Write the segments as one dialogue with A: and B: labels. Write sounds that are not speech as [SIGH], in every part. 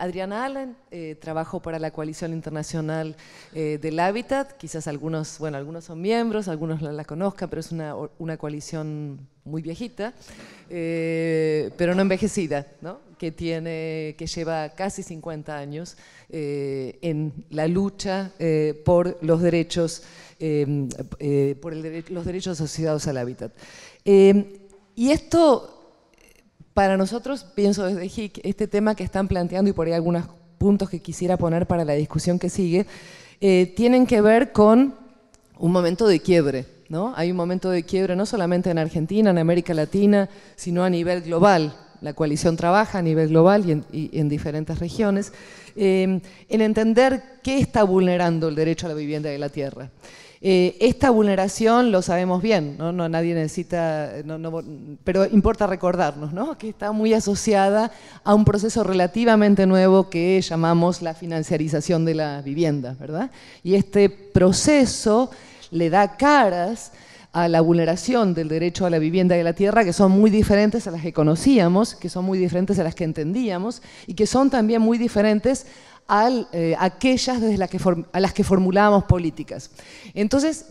A: Adriana Allen, eh, trabajó para la Coalición Internacional eh, del Hábitat. Quizás algunos, bueno, algunos son miembros, algunos la, conozcan, pero es una, coalición muy viejita, eh, pero no envejecida, Que, tiene, que lleva casi 50 años en la lucha por los derechos, em, por los derechos asociados al hábitat. Em, y esto para nosotros, pienso desde HIC, este tema que están planteando y por ahí algunos puntos que quisiera poner para la discusión que sigue, eh, tienen que ver con un momento de quiebre. ¿no? Hay un momento de quiebre no solamente en Argentina, en América Latina, sino a nivel global la coalición trabaja a nivel global y en, diferentes regiones, em, en entender qué está vulnerando el derecho a la vivienda de la tierra. Eh, esta vulneración lo sabemos bien, ¿no? no nadie necesita, pero importa recordarnos que está muy asociada a un proceso relativamente nuevo que llamamos la financiarización de la vivienda, ¿verdad? Y este proceso le da caras a la vulneración del derecho a la vivienda y a la tierra, que son muy diferentes a las que conocíamos, que son muy diferentes a las que entendíamos y que son también muy diferentes a eh, aquellas desde las que a las que formulábamos políticas. Entonces,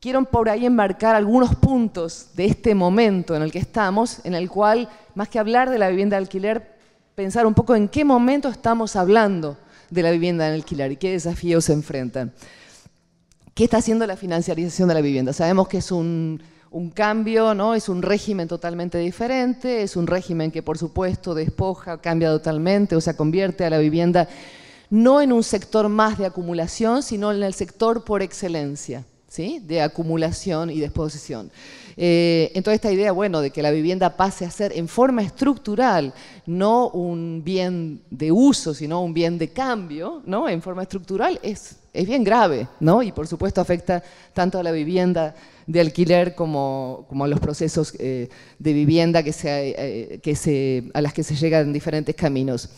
A: quiero por ahí embarcar algunos puntos de este momento en el que estamos, en el cual, más que hablar de la vivienda de alquiler, pensar un poco en qué momento estamos hablando de la vivienda en alquiler y qué desafíos se enfrentan. ¿Qué está haciendo la financiarización de la vivienda? Sabemos que es un, cambio, ¿no? es un régimen totalmente diferente, es un régimen que por supuesto despoja, cambia totalmente, o sea, convierte a la vivienda no en un sector más de acumulación, sino en el sector por excelencia de acumulación y exposición. Eh, entonces esta idea, bueno, de que la vivienda pase a ser en forma estructural, no un bien de uso, sino un bien de cambio, ¿no? En forma estructural es, es bien grave, ¿no? Y por supuesto afecta tanto a la vivienda de alquiler como, como a los procesos eh, de vivienda que se, eh, que se, a las que se llegan en diferentes caminos.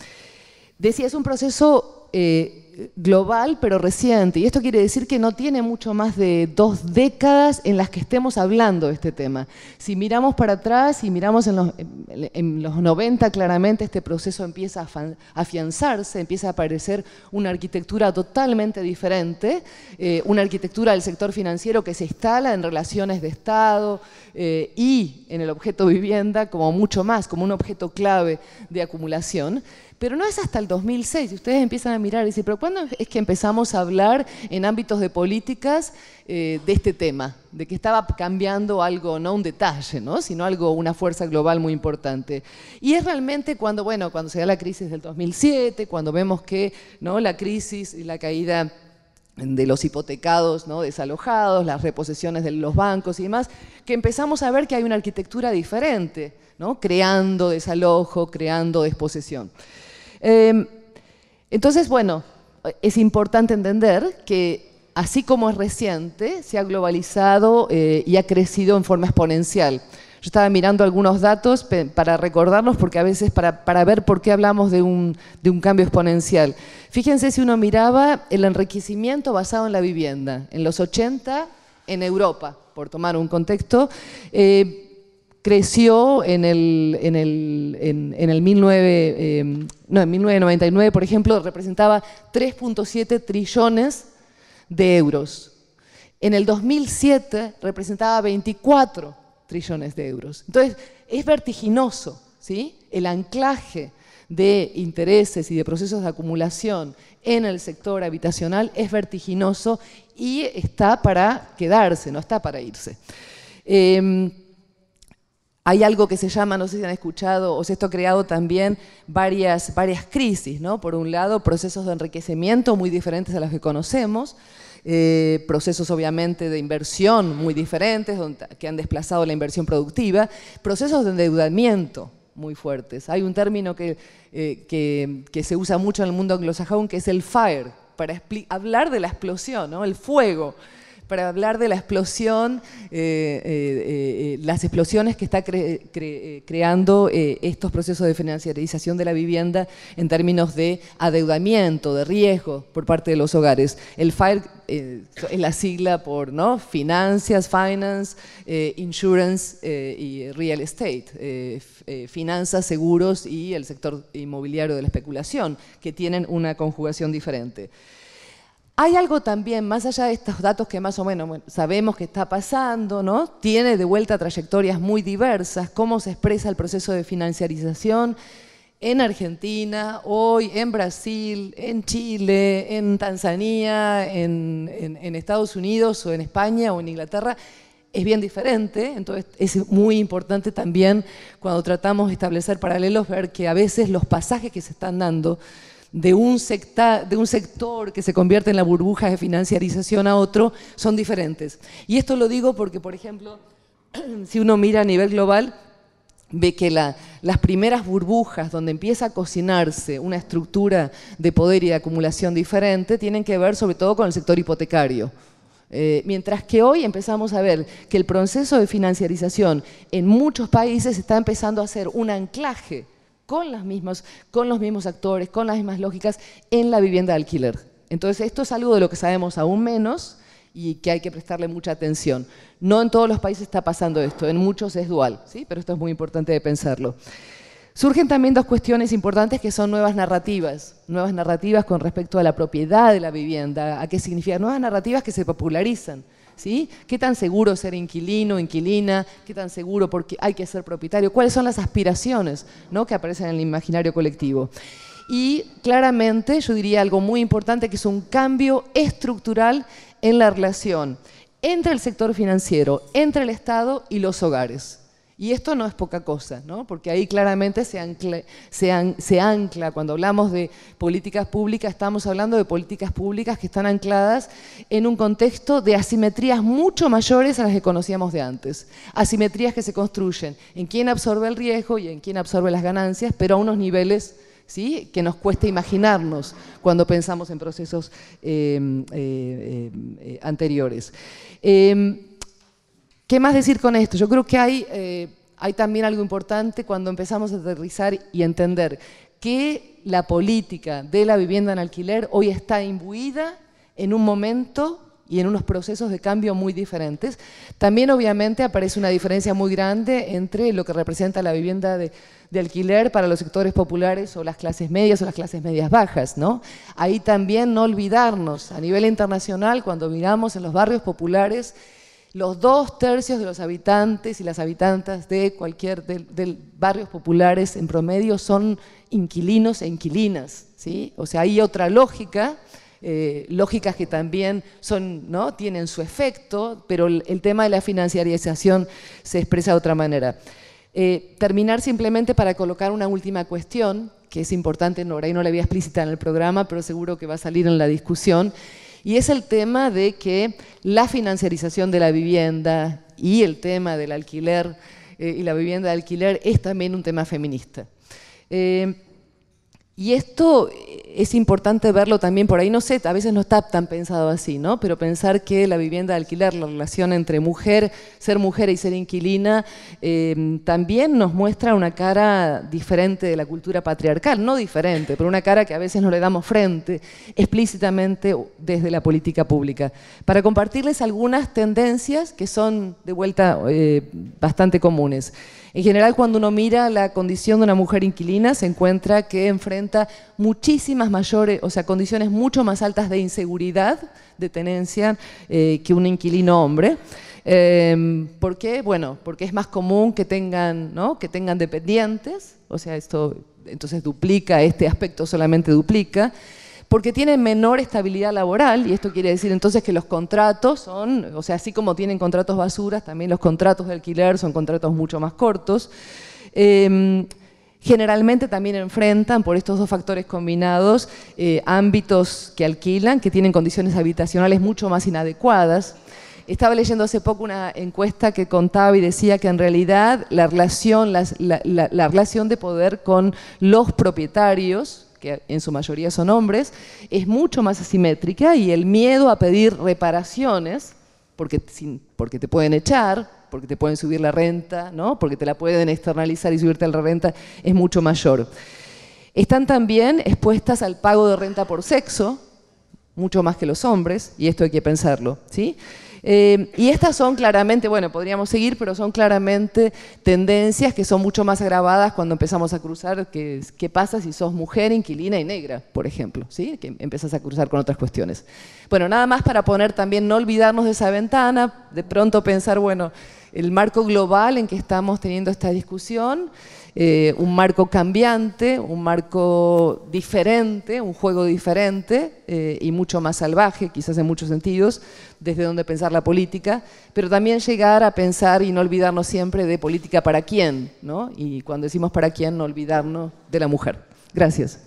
A: Decía, es un proceso eh, global pero reciente. Y esto quiere decir que no tiene mucho más de dos décadas en las que estemos hablando de este tema. Si miramos para atrás y miramos en los, 90 claramente este proceso empieza a afianzarse, empieza a aparecer una arquitectura totalmente diferente, eh, una arquitectura del sector financiero que se instala en relaciones de Estado eh, y en el objeto vivienda como mucho más, como un objeto clave de acumulación. Pero no es hasta el 2006, ustedes empiezan a mirar y decir, pero ¿cuándo es que empezamos a hablar en ámbitos de políticas eh, de este tema? De que estaba cambiando algo, no un detalle, ¿no? sino algo, una fuerza global muy importante. Y es realmente cuando, bueno, cuando se da la crisis del 2007, cuando vemos que ¿no? la crisis y la caída de los hipotecados ¿no? desalojados, las reposiciones de los bancos y demás, que empezamos a ver que hay una arquitectura diferente, ¿no? creando desalojo, creando desposesión. Em, entonces, bueno, es importante entender que así como es reciente, se ha globalizado eh, y ha crecido en forma exponencial. Yo estaba mirando algunos datos para recordarlos porque a veces para, ver por qué hablamos de un, cambio exponencial. Fíjense si uno miraba el enriquecimiento basado en la vivienda. En los 80, en Europa, por tomar un contexto, eh, creció en el, en el, 1999, em, por ejemplo, representaba 3.7 trillones de euros. En el 2007 representaba 24 trillones de euros. Entonces, es vertiginoso ¿sí? el anclaje de intereses y de procesos de acumulación en el sector habitacional es vertiginoso y está para quedarse, no está para irse. Em, hay algo que se llama, no sé si han escuchado, o si esto ha creado también varias, varias crisis, ¿no? Por un lado, procesos de enriquecimiento muy diferentes a los que conocemos, eh, procesos obviamente de inversión muy diferentes, que han desplazado la inversión productiva, procesos de endeudamiento muy fuertes. Hay un término que, eh, que, que se usa mucho en el mundo anglosajón, que es el fire, para hablar de la explosión, ¿no? El fuego para hablar de la explosión, eh, eh, eh, las explosiones que está creando estos procesos de financiarización de la vivienda en términos de adeudamiento, de riesgo por parte de los hogares. El FIRE es la sigla por ¿no? finanzas, finance, insurance y real estate, finanzas, seguros y el sector inmobiliario de la especulación, que tienen una conjugación diferente. Hay algo también, más allá de estos datos que más o menos sabemos que está pasando, ¿no? Tiene de vuelta trayectorias muy diversas, cómo se expresa el proceso de financiarización en Argentina, hoy en Brasil, en Chile, en Tanzania, en, en Estados Unidos o en España o en Inglaterra, es bien diferente, entonces es muy importante también cuando tratamos de establecer paralelos ver que a veces los pasajes que se están dando de un, de un sector que se convierte en la burbuja de financiarización a otro son diferentes. Y esto lo digo porque, por ejemplo, [CLEARS THROAT] si uno mira a nivel global, ve que las primeras burbujas donde empieza a cocinarse una estructura de poder y de acumulación diferente tienen que ver sobre todo con el sector hipotecario. Eh, mientras que hoy empezamos a ver que el proceso de financiarización en muchos países está empezando a ser un anclaje con, las con los mismos actores, con las mismas lógicas en la vivienda de alquiler. Entonces, esto es algo de lo que sabemos aún menos y que hay que prestarle mucha atención. No en todos los países está pasando esto, en muchos es dual, ¿sí? pero esto es muy importante de pensarlo. Surgen también dos cuestiones importantes que son nuevas narrativas, nuevas narrativas con respecto a la propiedad de la vivienda, a qué significa, nuevas narrativas que se popularizan. ¿sí? ¿Qué tan seguro ser inquilino, inquilina? ¿Qué tan seguro porque hay que ser propietario? ¿Cuáles son las aspiraciones ¿no? que aparecen en el imaginario colectivo? Y claramente yo diría algo muy importante que es un cambio estructural en la relación entre el sector financiero, entre el Estado y los hogares. Y esto no es poca cosa, ¿no? porque ahí claramente se ancla, cuando hablamos de políticas públicas, estamos hablando de políticas públicas que están ancladas en un contexto de asimetrías mucho mayores a las que conocíamos de antes. Asimetrías que se construyen en quién absorbe el riesgo y en quién absorbe las ganancias, pero a unos niveles ¿sí? que nos cuesta imaginarnos cuando pensamos en procesos eh, eh, eh, anteriores. Em, ¿Qué más decir con esto? Yo creo que hay, eh, hay también algo importante cuando empezamos a aterrizar y entender que la política de la vivienda en alquiler hoy está imbuida en un momento y en unos procesos de cambio muy diferentes. También obviamente aparece una diferencia muy grande entre lo que representa la vivienda de, de, alquiler para los sectores populares o las clases medias o las clases medias bajas. ¿no? Ahí también no olvidarnos a nivel internacional cuando miramos en los barrios populares los dos tercios de los habitantes y las habitantes de cualquier de, barrios populares en promedio son inquilinos e inquilinas, ¿sí? O sea, hay otra lógica, eh, lógicas que también son, ¿no? tienen su efecto, pero el, tema de la financiarización se expresa de otra manera. Eh, terminar simplemente para colocar una última cuestión, que es importante, no, ahora no la había explícita en el programa, pero seguro que va a salir en la discusión, y es el tema de que la financiarización de la vivienda y el tema del alquiler eh, y la vivienda de alquiler es también un tema feminista. Eh, y esto es importante verlo también por ahí, no sé, a veces no está tan pensado así, ¿no? Pero pensar que la vivienda de alquiler, la relación entre mujer, ser mujer y ser inquilina, em, también nos muestra una cara diferente de la cultura patriarcal, no diferente, pero una cara que a veces no le damos frente explícitamente desde la política pública. Para compartirles algunas tendencias que son de vuelta eh, bastante comunes. En general, cuando uno mira la condición de una mujer inquilina, se encuentra que enfrenta muchísimas mayores, o sea, condiciones mucho más altas de inseguridad de tenencia eh, que un inquilino hombre. Em, ¿Por qué? Bueno, porque es más común que tengan, ¿no? que tengan dependientes, o sea, esto entonces duplica, este aspecto solamente duplica porque tienen menor estabilidad laboral, y esto quiere decir entonces que los contratos son, o sea, así como tienen contratos basuras, también los contratos de alquiler son contratos mucho más cortos. Em, generalmente también enfrentan, por estos dos factores combinados, eh, ámbitos que alquilan, que tienen condiciones habitacionales mucho más inadecuadas. Estaba leyendo hace poco una encuesta que contaba y decía que en realidad la relación, la relación de poder con los propietarios que en su mayoría son hombres, es mucho más asimétrica y el miedo a pedir reparaciones, porque, porque te pueden echar, porque te pueden subir la renta, ¿no? porque te la pueden externalizar y subirte la renta, es mucho mayor. Están también expuestas al pago de renta por sexo, mucho más que los hombres, y esto hay que pensarlo. ¿sí? Em, y estas son claramente, bueno, podríamos seguir, pero son claramente tendencias que son mucho más agravadas cuando empezamos a cruzar qué que pasa si sos mujer, inquilina y negra, por ejemplo, ¿sí? que empezás a cruzar con otras cuestiones. Bueno, nada más para poner también, no olvidarnos de esa ventana, de pronto pensar, bueno, el marco global en que estamos teniendo esta discusión. Eh, un marco cambiante, un marco diferente, un juego diferente eh, y mucho más salvaje, quizás en muchos sentidos, desde donde pensar la política, pero también llegar a pensar y no olvidarnos siempre de política para quién, ¿no? y cuando decimos para quién, no olvidarnos de la mujer. Gracias.